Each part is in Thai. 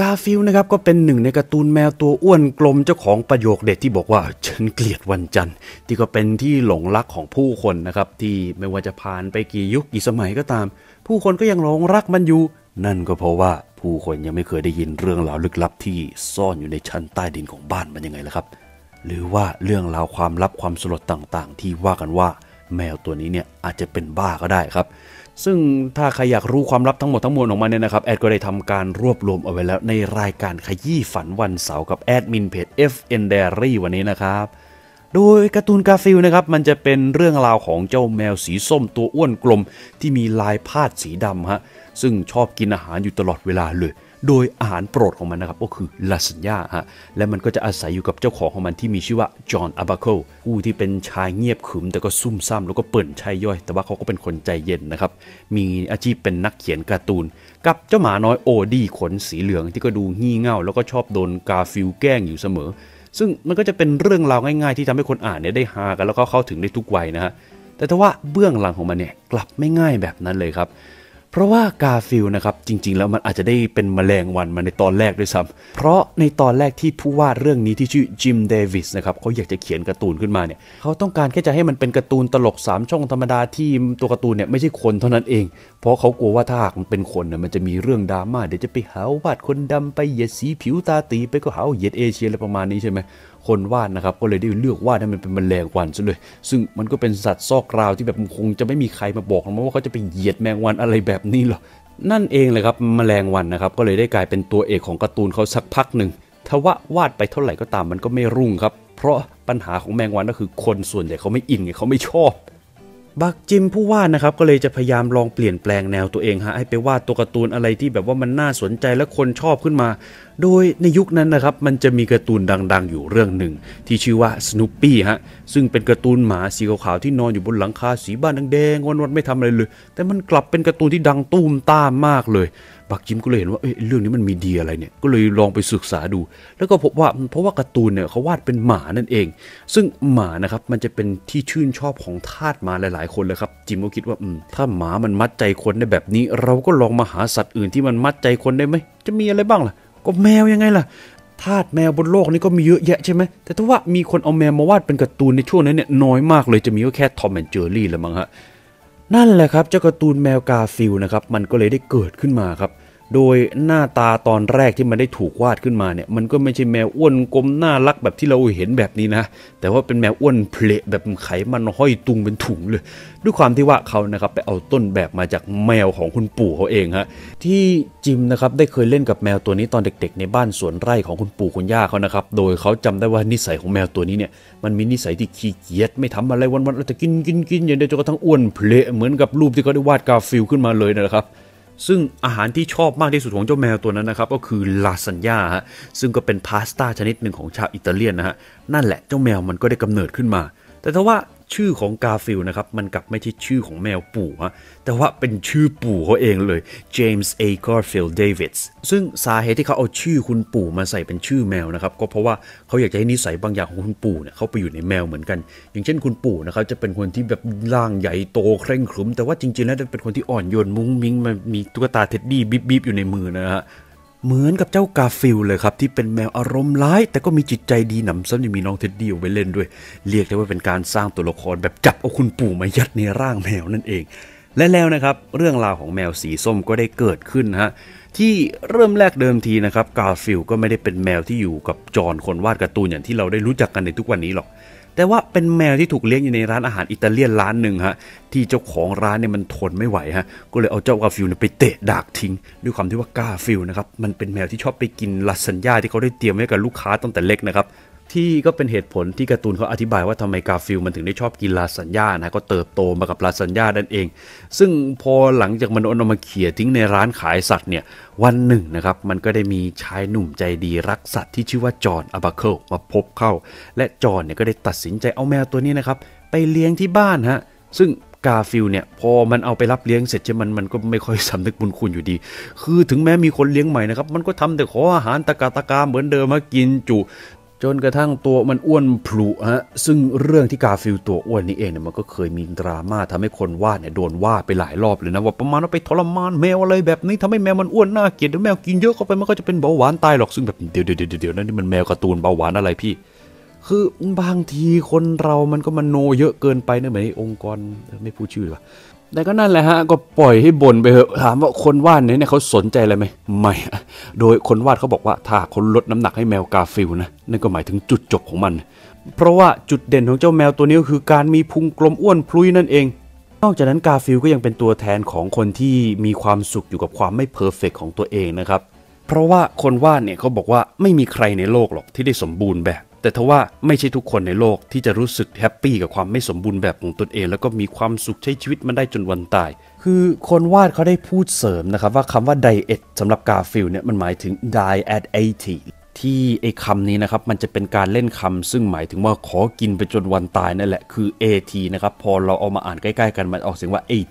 กาฟิลนะครับก็เป็นหนึ่งในการ์ตูนแมวตัวอ้วนกลมเจ้าของประโยคเด็ดที่บอกว่าฉันเกลียดวันจันทร์ ที่ก็เป็นที่หลงรักของผู้คนนะครับที่ไม่ว่าจะผ่านไปกี่ยุคกี่สมัยก็ตาม ผู้คนก็ยังหลงรักมันอยู่ นั่นก็เพราะว่าผู้คนยังไม่เคยได้ยินเรื่องราวลึกลับที่ซ่อนอยู่ในชั้นใต้ดินของบ้านมันยังไงล่ะครับ หรือว่าเรื่องราวความลับความสลดต่างๆ ที่ว่ากันว่า แมวตัวนี้เนี่ยอาจจะเป็นบ้าก็ได้ครับซึ่งถ้าใครอยากรู้ความลับทั้งหมดทั้งมวลออกมาเนี่ยนะครับ แอดก็ได้ทำการรวบรวมเอาไว้แล้ว ในรายการขยี้ฝันวันเสาร์กับแอดมินเพจ FN Diary วันนี้นะครับ โดยการ์ตูนกาฟิลนะครับมันจะเป็นเรื่องราวของเจ้าแมวสีส้มตัวอ้วนกลม ที่มีลายพาดสีดำฮะซึ่งชอบกินอาหารอยู่ตลอดเวลาเลยโดยอาหารโปรดของมันนะครับก็คือลาสัญญาฮะและมันก็จะอาศัยอยู่กับเจ้าของของมันที่มีชื่อว่าจอห์นอาบาโคลผู้ที่เป็นชายเงียบขึมแต่ก็ซุ่มซ่ามแล้วก็เปิ่นชายย่อย แต่ว่าเขาก็เป็นคนใจเย็นนะครับ มีอาชีพเป็นนักเขียนการ์ตูน กับเจ้าหมาน้อยโอดี้ขนสีเหลืองที่ก็ดูงี่เง่าแล้วก็ชอบโดนกาฟิลแกล้งอยู่เสมอ ซึ่งมันก็จะเป็นเรื่องราวง่าย ๆ ที่ทำให้คนอ่านเนี่ยได้ฮากัน แล้วก็เข้าถึงได้ทุกวัยนะฮะแต่ทว่าเบื้องหลังของมันเนี่ยกลับไม่ง่ายแบบนั้นเลยครับเพราะว่ากาฟิลนะครับจริงๆ แล้วมันอาจจะได้เป็นมแมลงวันมาในตอนแรกด้วยซ้ำเพราะในตอนแรกที่ผู้วาดเรื่องนี้ที่ชื่อจิมเดวิสนะครับเขาอยากจะเขียนการ์ตูนขึ้นมาเนี่ยเขาต้องการแค่จะให้มันเป็นการ์ตูนตลก 3 ช่องธรรมดาที่ตัวการ์ตูนเนี่ยไม่ใช่คนเท่านั้นเอง เพราะเขากลัวว่าถ้าหากมันเป็นคนเนี่ยมันจะมีเรื่องดราม่าเดี๋ยวจะไปหาวาดคนดำไปเหยียดสีผิวตาตีไปก็หาเหยียดเอเชียอะไรประมาณนี้ใช่ไหมคนวาดนะครับก็เลยได้เลือกวาดให้มันเป็นแมลงวันซะเลยซึ่งมันก็เป็นสัตว์ซอกราวที่แบบคงจะไม่มีใครมาบอกนะว่าเขาจะไปเหยียดแมงวันอะไรแบบนี้หรอนั่นเองเลยครับแมลงวันนะครับก็เลยได้กลายเป็นตัวเอกของการ์ตูนเขาสักพักหนึ่งทว่าวาดไปเท่าไหร่ก็ตามมันก็ไม่รุ่งครับเพราะปัญหาของแมงวันก็คือคนส่วนใหญ่เขาไม่อินไงเขาไม่ชอบ บักจิมผู้วาดนะครับก็เลยจะพยายามลองเปลี่ยนแปลงแนวตัวเองฮะให้ไปวาดตัวการ์ตูนอะไรที่แบบว่ามันน่าสนใจและคนชอบขึ้นมาโดยในยุคนั้นนะครับ มันจะมีการ์ตูนดังๆอยู่เรื่องหนึ่งที่ชื่อว่าสโนปี้ฮะซึ่งเป็นการ์ตูนหมาสีขาวๆที่นอนอยู่บนหลังคาสีบ้านแดงๆวันๆไม่ทำอะไรเลย แต่มันกลับเป็นการ์ตูนที่ดังตุ้มต้ามมากเลยบักจิมก็เลยเห็นว่าเอ้ยเรื่องนี้มันมีดีอะไรเนี่ยก็เลยลองไปศึกษาดู แล้วก็พบว่าเพราะว่าการ์ตูนเนี่ยเขาวาดเป็นหมานั่นเอง ซึ่งหมานะครับมันจะเป็นที่ชื่นชอบของทาสหมาหลาย ๆ คนเลยครับจิมก็คิดว่าถ้าหมามันมัดใจคนได้แบบนี้ เราก็ลองมาหาสัตว์อื่นที่มันมัดใจคนได้ไหมจะมีอะไรบ้างล่ะก็แมวยังไงล่ะ ทาสแมวบนโลกนี้ก็มีเยอะแยะใช่ไหม แต่ถ้าว่ามีคนเอาแมวมาวาดเป็นการ์ตูนในช่วงนั้นเนี่ยน้อยมากเลยจะมีก็แค่ทอมแอนเจอรี่ละมั้งฮะนั่นแหละครับเจ้าการ์ตูนแมวกาฟิลนะครับ มันก็เลยได้เกิดขึ้นมาครับโดยหน้าตาตอนแรกที่มันได้ถูกวาดขึ้นมาเนี่ยมันก็ไม่ใช่แมวอ้วนกลมน่ารักแบบที่เราเห็นแบบนี้นะแต่ว่าเป็นแมวอ้วนเพลแบบไขมันห้อยตุงเป็นถุงเลย ด้วยความที่ว่าเขานะครับไปเอาต้นแบบมาจากแมวของคุณปู่เขาเองฮะที่จิมนะครับได้เคยเล่นกับแมวตัวนี้ตอนเด็กๆ ในบ้านสวนไร่ของคุณปู่คุณย่าเขานะครับโดยเขาจำได้ว่านิสัยของแมวตัวนี้เนี่ยมันมีนิสัยที่ขี้เกียจไม่ทำอะไรวันๆแล้วจะกินกินกินอย่างเดียวจนกระทั่งอ้วนเพลเหมือนกับรูปที่เขาได้วาดกาฟิลขึ้นมาเลยนะครับซึ่งอาหารที่ชอบมากที่สุดของเจ้าแมวตัวนั้นนะครับ ก็คือ ลาซานญ่าฮะซึ่งก็เป็นพาสต้าชนิดหนึ่งของชาวอิตาเลียนนะฮะนั่นแหละเจ้าแมวมันก็ได้กำเนิดขึ้นมา แต่ถ้าว่าชื่อของกาฟิลนะครับ มันกลับไม่ใช่ชื่อของแมวปู่ฮะแต่ว่าเป็นชื่อปู่เขาเองเลยเจมส์เอคอร์ฟิลเดวิสซึ่งสาเหตุที่เขาเอาชื่อคุณปู่มาใส่เป็นชื่อแมวนะครับ ก็เพราะว่าเขาอยากจะให้นิสัยบางอย่างของคุณปู่เนี่ยเขาไปอยู่ในแมวเหมือนกัน อย่างเช่นคุณปู่นะครับจะเป็นคนที่แบบร่างใหญ่โตเคร่งครึมแต่ว่าจริงๆแล้วจะเป็นคนที่อ่อนโยนมุ้งมิ้งมันมีตุ๊กตาเท็ดดี้บิ๊บๆอยู่ในมือนะฮะเหมือนกับเจ้ากาฟิลเลยครับที่เป็นแมวอารมณ์ร้าย แต่ก็มีจิตใจดีหนำซ้ำยังมีน้องเท็ดดี้เอาไว้เล่นด้วย เรียกได้ว่าเป็นการสร้างตัวละครแบบจับเอาคุณปู่มายัดในร่างแมวนั่นเอง และแล้วนะครับเรื่องราวของแมวสีส้มก็ได้เกิดขึ้นฮะที่เริ่มแรกเดิมทีนะครับกาฟิลก็ไม่ได้เป็นแมวที่อยู่กับจอนคนวาดการ์ตูนอย่างที่เราได้รู้จักกันในทุกวันนี้หรอกแต่ว่าเป็นแมวที่ถูกเลี้ยงอยู่ในร้านอาหารอิตาเลียนร้านหนึ่งฮะที่เจ้าของร้านเนี่ยมันทนไม่ไหวฮะก็เลยเอาเจ้า กาฟิลไปเตะดากทิ้ง ด้วยความที่ว่ากาฟิลนะครับมันเป็นแมวที่ชอบไปกินลาซานญ่าที่เขาได้เตรียมไว้กับลูกค้าตั้งแต่เล็กนะครับที่ก็เป็นเหตุผลที่การ์ตูนเขาอธิบายว่าทำไมกาฟิลมันถึงได้ชอบกินลาสัญญานะก็เติบโตมากับลาสัญญานั่นเอง ซึ่งพอหลังจากมันเอามาเขี่ยทิ้งในร้านขายสัตว์เนี่ย วันหนึ่งนะครับมันก็ได้มีชายหนุ่มใจดีรักสัตว์ที่ชื่อว่าจอห์นอับาเคิลมาพบเข้า และจอห์นเนี่ยก็ได้ตัดสินใจเอาแมวตัวนี้นะครับไปเลี้ยงที่บ้านฮะซึ่งกาฟิลเนี่ยพอมันเอาไปรับเลี้ยงเสร็จใช่มันมันก็ไม่ค่อยสำนึกบุญคุณอยู่ดี คือถึงแม้มีคนเลี้ยงใหม่นะครับมันก็ทำแต่ขออาหารตะกาตะกาเหมือนเดิมมากินจุจนกระทั่งตัวมันอ้วนผลุฮะซึ่งเรื่องที่กาฟิลตัวอ้วนนี้เองเนี่ยมันก็เคยมีดราม่าทำให้คนวาดเนี่ยโดนว่าไปหลายรอบเลยนะว่าประมาณว่าไปทรมานแมวอะไรแบบ นี้ทำให้แมวมันอ้วนน่าเกลียดแล้วแมวกินเยอะเข้าไปมันก็จะเป็นเบาหวานตายหรอกซึ่งแบบเดี๋ยวเดี๋ยวเดี๋ยวนั่นนี่มันแมวการ์ตูนเบาหวานอะไรพี่ คือบางทีคนเรามันก็มันโนเยอะเกินไปนะเหมือนองค์กรไม่พูดชื่อหรอแต่ก็นั่นแหละฮะ ก็ปล่อยให้บ่นไปเถอะถามว่าคนวาดเนี่ยเขาสนใจอะไรไหมไม่ โดยคนวาดเขาบอกว่าถ้าคนลดน้ำหนักให้แมวกาฟิลนะ นั่นก็หมายถึงจุดจบของมัน เพราะว่าจุดเด่นของเจ้าแมวตัวนี้คือการมีพุงกลมอ้วนพลุยนั่นเอง นอกจากนั้นกาฟิลก็ยังเป็นตัวแทนของคนที่มีความสุขอยู่กับความไม่เพอร์เฟกของตัวเองนะครับ เพราะว่าคนวาดเนี่ยเขาบอกว่าไม่มีใครในโลกหรอกที่ได้สมบูรณ์แบบแต่ทว่าไม่ใช่ทุกคนในโลกที่จะรู้สึกแฮปปี้กับความไม่สมบูรณ์แบบของตนเอง แล้วก็มีความสุขใช้ชีวิตมันได้จนวันตาย คือคนวาดเขาได้พูดเสริมนะครับว่าคำว่าไดเอทสำหรับกาฟิลเนี่ยมันหมายถึง die at 80 ที่ไอ้คำนี้นะครับมันจะเป็นการเล่นคำซึ่งหมายถึงว่าขอกินไปจนวันตายนั่นแหละ คือ AT นะครับพอเราเอามาอ่านใกล้ๆ กันมันออกเสียงว่า8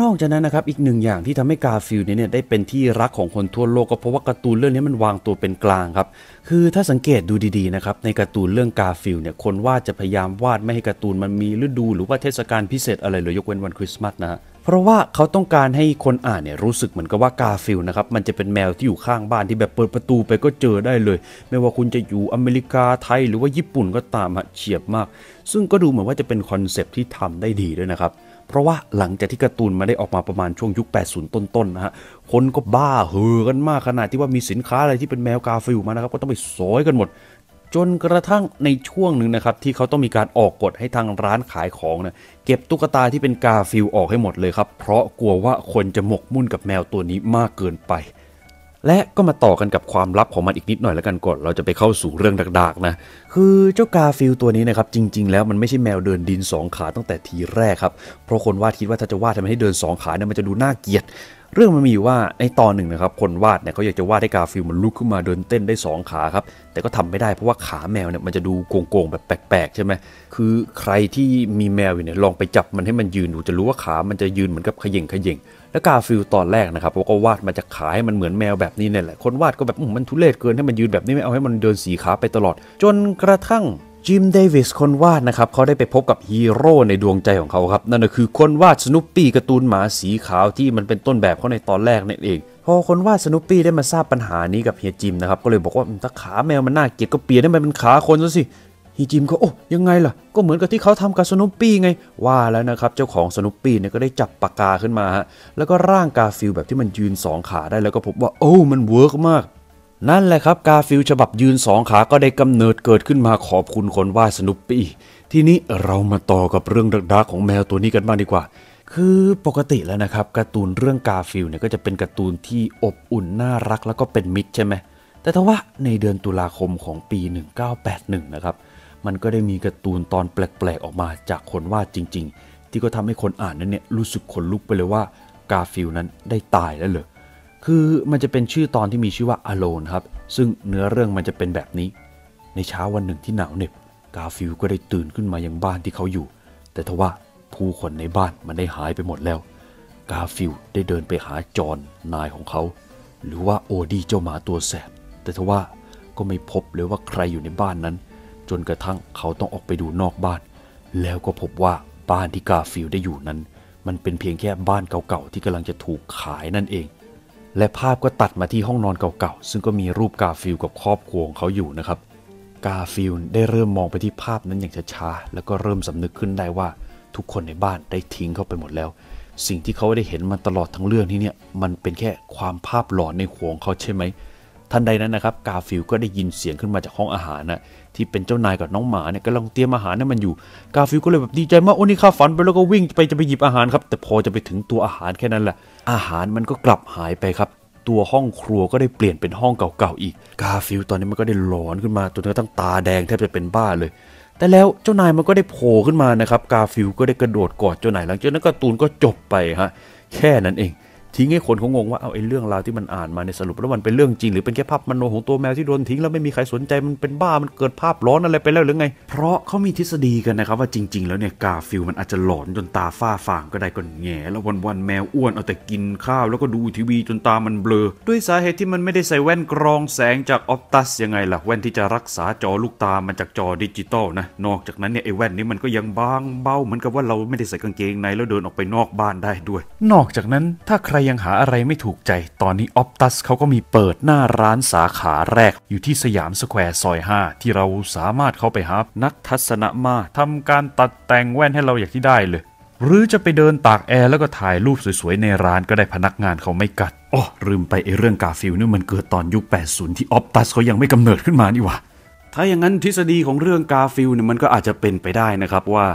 นอกจากนั้นนะครับอีกหนึ่งอย่างที่ทำให้กาฟิลเนี่ยได้เป็นที่รักของคนทั่วโลกก็เพราะว่าการ์ตูนเรื่องนี้มันวางตัวเป็นกลางครับคือถ้าสังเกตดูดีๆนะครับในการ์ตูนเรื่องกาฟิลเนี่ยคนวาดจะพยายามวาดไม่ให้การ์ตูนมันมีฤดูหรือว่าเทศกาลพิเศษอะไรเลยยกเว้นวันคริสต์มาสนะเพราะว่าเขาต้องการให้คนอ่านเนี่ยรู้สึกเหมือนกับว่ากาฟิลนะครับมันจะเป็นแมวที่อยู่ข้างบ้านที่แบบเปิดประตูไปก็เจอได้เลย ไม่ว่าคุณจะอยู่อเมริกาไทย หรือว่าญี่ปุ่นก็ตามฮะเฉียบมาก ซึ่งก็ดูเหมือนว่าจะเป็นคอนเซปที่ทำได้ดีด้วยนะครับเพราะว่าหลังจากที่การ์ตูนมาได้ออกมาประมาณช่วงยุค 80 ต้นๆ นะฮะ คนก็บ้าเห่อกันมากขนาดที่ว่ามีสินค้าอะไรที่เป็นแมวกาฟิลมานะครับก็ต้องไปซอยกันหมด จนกระทั่งในช่วงหนึ่งนะครับที่เขาต้องมีการออกกฎให้ทางร้านขายของนะเก็บตุ๊กตาที่เป็นกาฟิลออกให้หมดเลยครับ เพราะกลัวว่าคนจะหมกมุ่นกับแมวตัวนี้มากเกินไปและก็มาต่อกันกับความลับของมันอีกนิดหน่อยแล้วกันก่อน เราจะไปเข้าสู่เรื่องดากๆนะ คือเจ้ากาฟิลตัวนี้นะครับ จริง ๆ แล้วมันไม่ใช่แมวเดินดิน2ขาตั้งแต่ทีแรกครับ เพราะคนวาดคิดว่าถ้าจะวาดทำให้เดิน 2 ขาเนี่ยมันจะดูน่าเกียด เรื่องมันมีอยู่ว่าในตอนหนึ่งนะครับคนวาดเนี่ยเขาอยากจะวาดให้กาฟิลมันลุกขึ้นมาเดินเต้นได้ 2 ขาครับ แต่ก็ทำไม่ได้เพราะว่าขาแมวเนี่ยมันจะดูโกงๆแบบแปลกๆใช่ไหมคือใครที่มีแมวอยู่เนี่ยลองไปจับมันให้มันยืนดูจะรู้ว่าขามันจะยืนเหมือนกับขย่งขย่งและกาฟิลตอนแรกนะครับเขาก็วาดมันจะขายมันเหมือนแมวแบบนี้เนี่ยแหละคนวาดก็แบบมันทุเรศเกินให้มันยืนแบบนี้ไม่เอาให้มันเดินสีขาไปตลอด จนกระทั่งจิมเดวิสคนวาดนะครับเขาได้ไปพบกับฮีโร่ในดวงใจของเขาครับนั่นก็คือคนวาดสนุปปี้การ์ตูนหมาสีขาวที่มันเป็นต้นแบบเขาในตอนแรกนั่นเองพอคนวาดสนุปปี้ได้มาทราบปัญหานี้กับเฮียจิมนะครับก็เลยบอกว่าถ้าขาแมวมันน่าเกลียดก็เปลี่ยนให้มันเป็นขาคนซะสิฮิจิมก็โอ้ยังไงล่ะก็เหมือนกับที่เขาทำกับสนุปปี้ไงว่าแล้วนะครับ เจ้าของสนุปปี้เนี่ยก็ได้จับปากกาขึ้นมาฮะแล้วก็ร่างกาฟิลแบบที่มันยืนสองขาได้แล้วก็พบว่าโอ้มันเวิร์กมาก นั่นแหละครับกาฟิลฉบับยืนสองขาก็ได้กำเนิดเกิดขึ้นมาขอบคุณคนวาดสนุปปี้ทีนี้เรามาต่อกับเรื่องดักๆของแมวตัวนี้กันบ้างดีกว่า คือปกติแล้วนะครับการ์ตูนเรื่องกาฟิลเนี่ยก็จะเป็นการ์ตูนที่อบอุ่นน่ารักแล้วก็เป็นมิตรใช่ไหมแต่ทว่าในเดือนตุลาคมของปี1981นะครับมัน ก็ได้มีการ์ตูนตอนแปลกๆออกมาจากคนวาดจริงๆ ที่ก็ทำให้คนอ่านนั้นเนี่ยรู้สึกขนลุกไปเลยว่ากาฟิลนั้นได้ตายแล้วเหรอคือมันจะเป็นชื่อตอนที่มีชื่อว่า Alone ครับซึ่งเนื้อเรื่องมันจะเป็นแบบนี้ ในเช้าวันหนึ่งที่หนาวเหน็บ กาฟิลก็ได้ตื่นขึ้นมายังบ้านที่เขาอยู่ แต่ทว่าผู้คนในบ้านมันได้หายไปหมดแล้ว กาฟิลได้เดินไปหาจอนนายของเขา หรือว่าโอดี้เจ้าหมาตัวแสบแต่ทว่าก็ไม่พบเลยว่าใครอยู่ในบ้านนั้นจนกระทั่งเขาต้องออกไปดูนอกบ้านแล้วก็พบว่าบ้านที่กาฟิลได้อยู่นั้น มันเป็นเพียงแค่บ้านเก่าๆที่กำลังจะถูกขายนั่นเอง และภาพก็ตัดมาที่ห้องนอนเก่าๆซึ่งก็มีรูปกาฟิลกับครอบครัวของเขาอยู่นะครับ กาฟิลได้เริ่มมองไปที่ภาพนั้นอย่างช้าๆแล้วก็เริ่มสำนึกขึ้นได้ว่าทุกคนในบ้านได้ทิ้งเขาไปหมดแล้ว สิ่งที่เขาได้เห็นมันตลอดทั้งเรื่องที่เนี่ยมันเป็นแค่ความภาพหลอนในหัวของเขาใช่ไหมทันใดนั้นนะครับกาฟิลก็ได้ยินเสียงขึ้นมาจากห้องอาหารนะที่เป็นเจ้านายกับน้องหมาเนี่ยกำลังเตรียมอาหารให้มันอยู่กาฟิลก็เลยแบบดีใจมากโอ้นี่ข้าฝันไปแล้วก็วิ่งไปจะไปหยิบอาหารครับแต่พอจะไปถึงตัวอาหารแค่นั้นแหละอาหารมันก็กลับหายไปครับตัวห้องครัวก็ได้เปลี่ยนเป็นห้องเก่าๆอีก กาฟิลตอนนี้มันก็ได้หลอนขึ้นมาจนกระทั่งตาแดงแทบจะเป็นบ้าเลย แต่แล้วเจ้านายมันก็ได้โผล่ขึ้นมานะครับกาฟิลก็ได้กระโดดกอดเจ้านายหลังจากนั้นก็ตูนก็จบไปฮะแค่นั้นเองทิ้งให้คนเขางงว่าเอาไอ้เรื่องราวที่มันอ่านมาในสรุปแล้วมันเป็นเรื่องจริงหรือเป็นแค่ภาพมโนของตัวแมวที่โดนทิ้งแล้วไม่มีใครสนใจ มันเป็นบ้ามันเกิดภาพร้อนอะไรไปแล้วหรือไง เพราะเขามีทฤษฎีกันนะครับว่าจริง ๆ แล้วเนี่ยกาฟิลมันอาจจะหลอนจนตาฝ้าฟางก็ได้ก่อนแง่แล้ววันๆแมวอ้วนเอาแต่กินข้าวแล้วก็ดูทีวีจนตามันเบลอ ด้วยสาเหตุที่มันไม่ได้ใส่แว่นกรองแสงจากออปตัสยังไงล่ะแว่นที่จะรักษาจอลูกตามันจากจอดิจิตอลนะนอกจากนั้นเนี่ยไอ้แว่นนี้มันก็ยังบางเบาเหมือนกับว่าเราไม่ได้ใส่กางเกงในแล้วเดินออกไปนอกบ้านได้ด้วยนอกจากนั้นถ้าใครยังหาอะไรไม่ถูกใจ ตอนนี้ออปตัสเขาก็มีเปิดหน้าร้านสาขาแรก อยู่ที่สยามสแควร์ซอย5ที่เราสามารถเข้าไปหานักทัศนะมาทำการตัดแต่งแว่นให้เราอยากที่ได้เลย หรือจะไปเดินตากแอร์แล้วก็ถ่ายรูปสวยๆในร้านก็ได้พนักงานเขาไม่กัดอ๋อลืมไปไอเรื่องกาฟิลนี่มันเกิดตอนยุค80 ที่ออปตัสเขายังไม่กำเนิดขึ้นมานี่วะถ้าอย่างนั้นทฤษฎีของเรื่องกาฟิลเนี่ยมันก็อาจจะเป็นไปได้นะครับว่า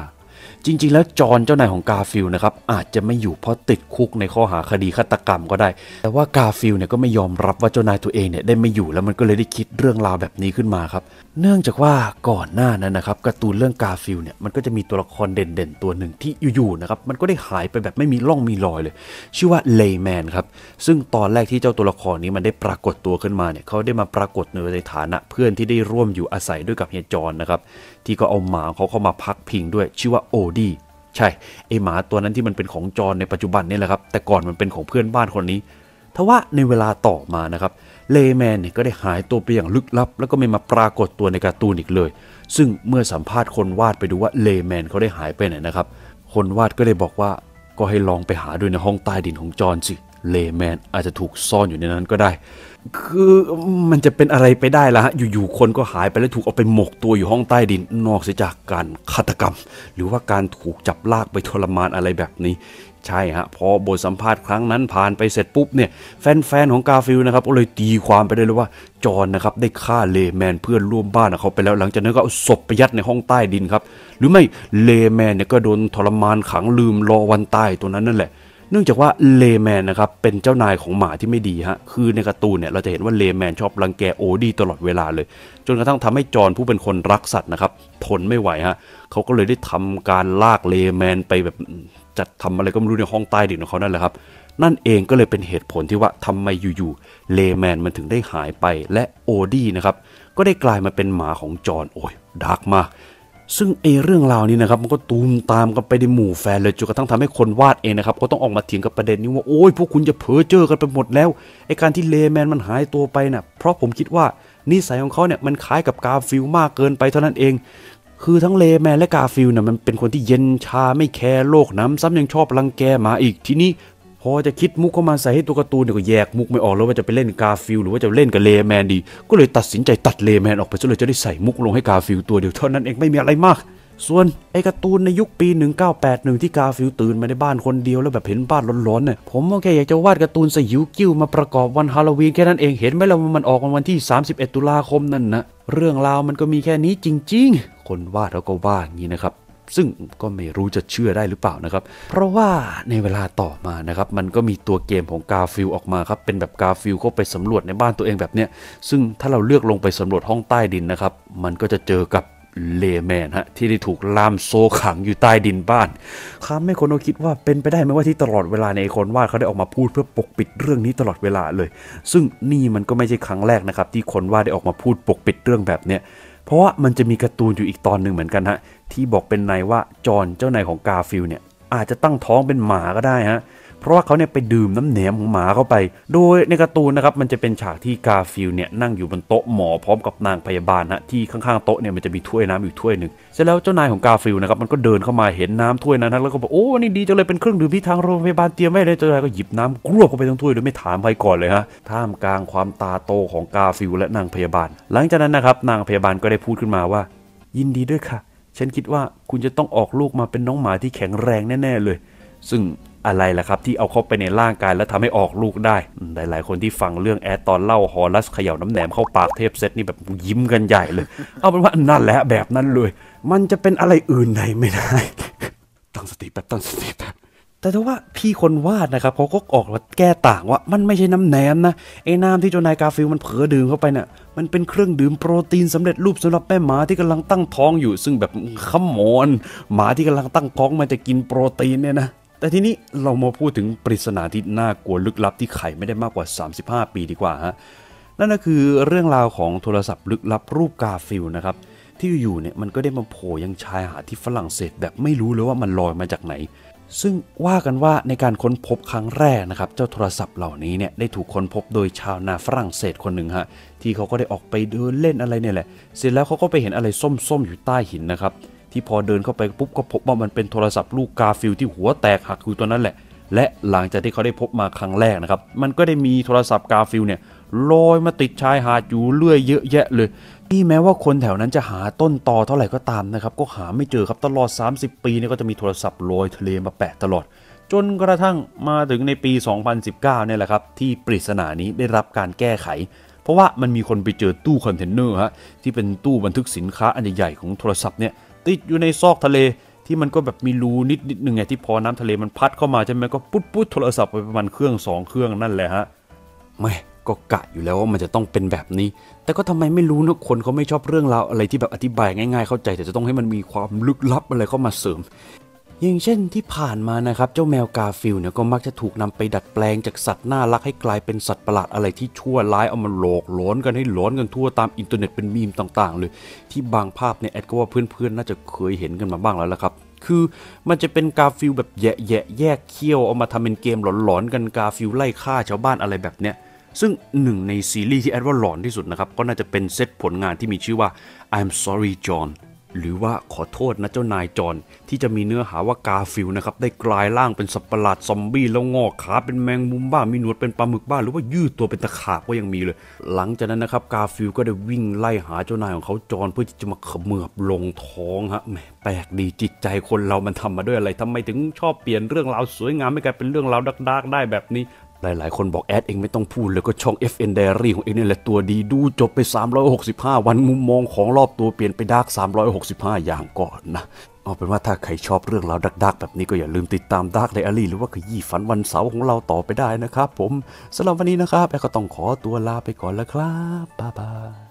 จริงๆแล้วจอนเจ้านายของกาฟิลนะครับ อาจจะไม่อยู่เพราะติดคุกในข้อหาคดีฆาตกรรมก็ได้ แต่ว่ากาฟิลเนี่ยก็ไม่ยอมรับว่าเจ้านายตัวเองเนี่ยได้ไม่อยู่แล้วมันก็เลยได้คิดเรื่องราวแบบนี้ขึ้นมาครับ เนื่องจากว่าก่อนหน้านั้นนะครับการ์ตูนเรื่องกาฟิลเนี่ยมันก็จะมีตัวละครเด่นๆตัวหนึ่งที่อยู่ๆนะครับมันก็ได้หายไปแบบไม่มีร่องมีรอยเลย ชื่อว่าเลย์แมนครับ ซึ่งตอนแรกที่เจ้าตัวละครนี้มันได้ปรากฏตัวขึ้นมาเนี่ยเขาได้มาปรากฏในฐานะ เพื่อนที่ได้ร่วมอยู่อาศัยด้วยกับเฮียจอนนะครับที่ก็เอาหมาเขาเข้ามาพักพิงด้วยชื่อว่าโอดีใช่ไอหมาตัวนั้นที่มันเป็นของจอรในปัจจุบันนี่แหละครับ แต่ก่อนมันเป็นของเพื่อนบ้านคนนี้ทว่าในเวลาต่อมานะครับเลแมนเนี่ยก็ได้หายตัวไปอย่างลึกลับแล้วก็ไม่มาปรากฏตัวในการ์ตูนอีกเลย ซึ่งเมื่อสัมภาษณ์คนวาดไปดูว่าเลแมนเขาได้หายไปไหนนะครับ คนวาดก็ได้บอกว่าก็ให้ลองไปหาดูในห้องใต้ดินของจอนสิเลแมนอาจจะถูกซ่อนอยู่ในนั้นก็ได้คือมันจะเป็นอะไรไปได้ล่ะฮะอยู่ๆคนก็หายไปแล้วถูกเอาไปหมกตัวอยู่ห้องใต้ดิน นอกเสียจากการฆาตกรรมหรือว่าการถูกจับลากไปทรมานอะไรแบบนี้ใช่ฮะพอบทสัมภาษณ์ครั้งนั้นผ่านไปเสร็จปุ๊บเนี่ย แฟนๆของกาฟิลนะครับก็เลยตีความไปได้เลยว่าจอนนะครับได้ฆ่าเลแมน เพื่อนร่วมบ้านเขาไปแล้ว หลังจากนั้นก็เอาศพไปยัดในห้องใต้ดินครับ หรือไม่เลแมนเนี่ยก็โดนทรมานขังลืมรอวันตายตัวนั้นนั่นแหละเนื่องจากว่าเลแมนนะครับเป็นเจ้านายของหมาที่ไม่ดีฮะคือในการ์ตูนเนี่ยเราจะเห็นว่าเลแมนชอบรังแกโอดี้ตลอดเวลาเลย จนกระทั่งทำให้จอนผู้เป็นคนรักสัตว์นะครับทนไม่ไหวฮะเขาก็เลยได้ทำการลากเลแมนไปแบบจัดทำอะไรก็ไม่รู้ในห้องใต้ดินของเขานั่นแหละครับนั่นเองก็เลยเป็นเหตุผลที่ว่าทำไมอยู่ๆเลแมนมันถึงได้หายไป และโอดี้นะครับ ก็ได้กลายมาเป็นหมาของจอนโอ้ยดาร์กมากซึ่งไอเรื่องราวนี้นะครับมันก็ตูมตามกันไปในหมู่แฟนเลยจนกระทั่งทำให้คนวาดเองนะครับก็ต้องออกมาเถียงกับประเด็น นี้ว่าโอ้ยพวกคุณจะเพ้อเจอกันไปหมดแล้วไอการที่เลแมนมันหายตัวไปนะ่ะเพราะผมคิดว่านิสัยของเขาเนี่ยมันคล้ายกับกาฟิลมากเกินไปเท่านั้นเอง คือทั้งเลแมนและกาฟิลเนี่ยมันเป็นคนที่เย็นชาไม่แคร์โลกน้ำซ้ำยังชอบรังแกหมาอีกทีนี้พอจะคิดมุกเข้ามาใส่ให้ตัวการ์ตูนเนี่ยก็แยกมุกไม่ออกแล้วว่าจะไปเล่นกาฟิลหรือว่าจะเล่นกับเลแมนดี ก็เลยตัดสินใจตัดเลแมนออกไปซะเลยจะได้ใส่มุกลงให้กาฟิลตัวเดียวเท่านั้นเองไม่มีอะไรมากส่วนไอ้การ์ตูนในยุคปี1981ที่กาฟิลตื่นมาในบ้านคนเดียวแล้วแบบเห็นบ้านร้อนๆเนี่ยผมก็แค่อยากจะวาดการ์ตูนสยิวกิ้วมาประกอบวันฮาโลวีนแค่นั้นเองเห็นไหมเรามันออกวันที่31ตุลาคมนั่นนะเรื่องราวมันก็มีแค่นี้จริง ๆ คนวาดแล้วก็วาดงี้นะครับซึ่งก็ไม่รู้จะเชื่อได้หรือเปล่านะครับ เพราะว่าในเวลาต่อมานะครับมันก็มีตัวเกมของกาฟิลออกมาครับเป็นแบบกาฟิลเข้าไปสำรวจในบ้านตัวเองแบบเนี้ยซึ่งถ้าเราเลือกลงไปสำรวจห้องใต้ดินนะครับ มันก็จะเจอกับเลแมนฮะที่ได้ถูกล่ามโซ่ขังอยู่ใต้ดินบ้านค้าไม่คนคิดว่าเป็นไปได้ไหมว่าที่ตลอดเวลาในคนวาดเขาได้ออกมาพูดเพื่อปกปิดเรื่องนี้ตลอดเวลาเลย ซึ่งนี่มันก็ไม่ใช่ครั้งแรกนะครับ ที่คนวาดได้ออกมาพูดปกปิดเรื่องแบบเนี้ยเพราะว่ามันจะมีการ์ตูนอยู่อีกตอนหนึ่งเหมือนกันฮะที่บอกเป็นนายว่าจอนเจ้านายของกาฟิลเนี่ยอาจจะตั้งท้องเป็นหมาก็ได้ฮะเพราะว่าเขาเนี่ยไปดื่มน้ำเหนียมของหมาเข้าไป โดยในการ์ตูนนะครับมันจะเป็นฉากที่กาฟิลเนี่ยนั่งอยู่บนโต๊ะหมอพร้อมกับนางพยาบาลนะที่ข้างๆโต๊ะเนี่ยมันจะมีถ้วยน้ำอยู่ถ้วยหนึ่งเสร็จแล้วเจ้านายของกาฟิลนะครับมันก็เดินเข้ามาเห็นน้ำถ้วยนั้น แล้วก็บอกโอ้นี่ดีจังเลยเป็นเครื่องดื่มที่ทางโรงพยาบาลเตรียมไว้เลยเจ้านายก็หยิบน้ำกรวบเข้าไปทั้งถ้วยโดยไม่ถามใครก่อนเลยฮะท่ามกลางความตาโตของกาฟิลและนางพยาบาล หลังจากนั้นนะครับนางพยาบาลก็ได้พูดขึ้นมาว่า ยินดีด้วยค่ะฉันคิดว่าคุณจะต้องออกลูกมาเป็นน้องหมาที่แข็งแรงแน่ๆเลย ซึ่งอะไรล่ะครับที่เอาเข้าไปในร่างกายแล้วทำให้ออกลูกได้ หลายๆคนที่ฟังเรื่องแอดตอนเล่าฮอลัสเขย่าน้ำแหนมเข้าปากเทพเซตนี่แบบยิ้มกันใหญ่เลย เอาเป็นว่านั่นแหละแบบนั้นเลย มันจะเป็นอะไรอื่นใดไม่ได้ ตั้งสติแป๊บ ตั้งสติแป๊บแต่ถ้าว่าพี่คนวาดนะครับเขาก็ออกมาแก้ต่างว่ามันไม่ใช่น้ำแหนมนะไอ้น้ำที่เจ้านายกาฟิลมันเผลอดื่มเข้าไปเนะี่ยมันเป็นเครื่องดื่มโปรตีนสำเร็จรูปสำหรับแม่หมาที่กำลังตั้งท้องอยู่ ซึ่งแบบขมอน หมาที่กำลังตั้งท้องมันจะกินโปรตีนเนี่ยนะแต่ทีนี้เรามาพูดถึงปริศนาที่น่ากลัวลึกลับที่ไขไม่ได้มากกว่า 35 ปีดีกว่าฮะนั่นก็คือเรื่องราวของโทรศัพท์ลึกลับรูปกาฟิลนะครับที่อยู่เนี่ยมันก็ได้มาโผล่ยังชายหาดที่ฝรั่งเศสแบบไม่รู้เลยว่ามันลอยมาจากไหนซึ่งว่ากันว่าในการค้นพบครั้งแรกนะครับ เจ้าโทรศัพท์เหล่านี้เนี่ยได้ถูกค้นพบโดยชาวนาฝรั่งเศสคนหนึ่งฮะ ที่เขาก็ได้ออกไปเดินเล่นอะไรเนี่ยแหละ เสร็จแล้วเขาก็ไปเห็นอะไรส้มๆ อยู่ใต้หินนะครับ ที่พอเดินเข้าไปปุ๊บก็พบว่ามันเป็นโทรศัพท์ลูกกาฟิลที่หัวแตกหักอยู่ตัวนั้นแหละ และหลังจากที่เขาได้พบมาครั้งแรกนะครับ มันก็ได้มีโทรศัพท์กาฟิลเนี่ย ลอยมาติดชายหาดอยู่เรื่อยเยอะแยะเลยนี่แม้ว่าคนแถวนั้นจะหาต้นตอเท่าไหร่ก็ตามนะครับ ก็หาไม่เจอครับตลอด 30 ปีนี่ก็จะมีโทรศัพท์ลอยทะเลมาแปะตลอด จนกระทั่งมาถึงในปี 2019 เนี่ยแหละครับ ที่ปริศนานี้ได้รับการแก้ไข เพราะว่ามันมีคนไปเจอตู้คอนเทนเนอร์ฮะที่เป็นตู้บันทึกสินค้าอันใหญ่ของโทรศัพท์เนี่ยติดอยู่ในซอกทะเล ที่มันก็แบบมีรูนิดนิดหนึ่งไงที่พอน้ำทะเลมันพัดเข้ามาใช่ไหมก็ปุ๊บปุ๊บโทรศัพท์ไปประมาณเครื่อง2เครื่องนั่นแหละฮะไม่ก็กะอยู่แล้วว่ามันจะต้องเป็นแบบนี้ แต่ก็ทำไมไม่รู้นะ คนเขาไม่ชอบเรื่องราวอะไรที่แบบอธิบายง่ายๆ เข้าใจแต่จะต้องให้มันมีความลึกลับอะไรเข้ามาเสริม อย่างเช่นที่ผ่านมานะครับ เจ้าแมวกาฟิลเนี่ยก็มักจะถูกนำไปดัดแปลงจากสัตว์น่ารักให้กลายเป็นสัตว์ประหลาดอะไรที่ชั่วร้ายเอามาหลอกหลอนกันให้หลอนกันทั่วตามอินเทอร์เน็ตเป็นมีมต่างๆเลย ที่บางภาพเนี่ยแอดก็ว่าเพื่อนๆน่าจะเคยเห็นกันมาบ้างแล้วละครับ คือมันจะเป็นกาฟิลแบบแยะแยะแยกเขี้ยวเอามาทำเป็นเกมหลอนๆกันกาฟิลไล่ฆ่าชาวบ้านอะไรแบบเนี้ยซึ่งหนึ่งในซีรีส์ที่แอดว่าหลอนที่สุดนะครับ ก็น่าจะเป็นเซตผลงานที่มีชื่อว่า I'm sorry John หรือว่าขอโทษนะเจ้านายจอน ที่จะมีเนื้อหาว่ากาฟิลนะครับ ได้กลายร่างเป็นสัตว์ประหลาดซอมบี้แล้วงอกขาเป็นแมงมุมบ้า มีหนวดเป็นปลาหมึกบ้า หรือว่ายืดตัวเป็นตะขาบก็ยังมีเลย หลังจากนั้นนะครับกาฟิลก็ได้วิ่งไล่หาเจ้านายของเขาจอนเพื่อที่จะมาเขมือบลงท้องฮะแหมแปลกดีจิตใจคนเรามันทำมาด้วยอะไร ทำไมถึงชอบเปลี่ยนเรื่องราวสวยงามให้กลายเป็นเรื่องราวดักๆได้แบบนี้หลายๆ คนบอกแอดเองไม่ต้องพูดเลยก็ช่อง FN Diary ของเองนี่แหละตัวดีดูจบไป 365 วันมุมมองของรอบตัวเปลี่ยนไปดาร์ก 365 อย่างก่อนนะเอาเป็นว่า ถ้าใครชอบเรื่องราวดักๆ แบบนี้ก็อย่าลืมติดตามดักไดอารี่หรือว่าขยี้ฝันวันเสาร์ของเราต่อไปได้นะครับ ผมสำหรับวันนี้นะครับแอดก็ต้องขอตัวลาไปก่อนแล้วครับบ๊ายบาย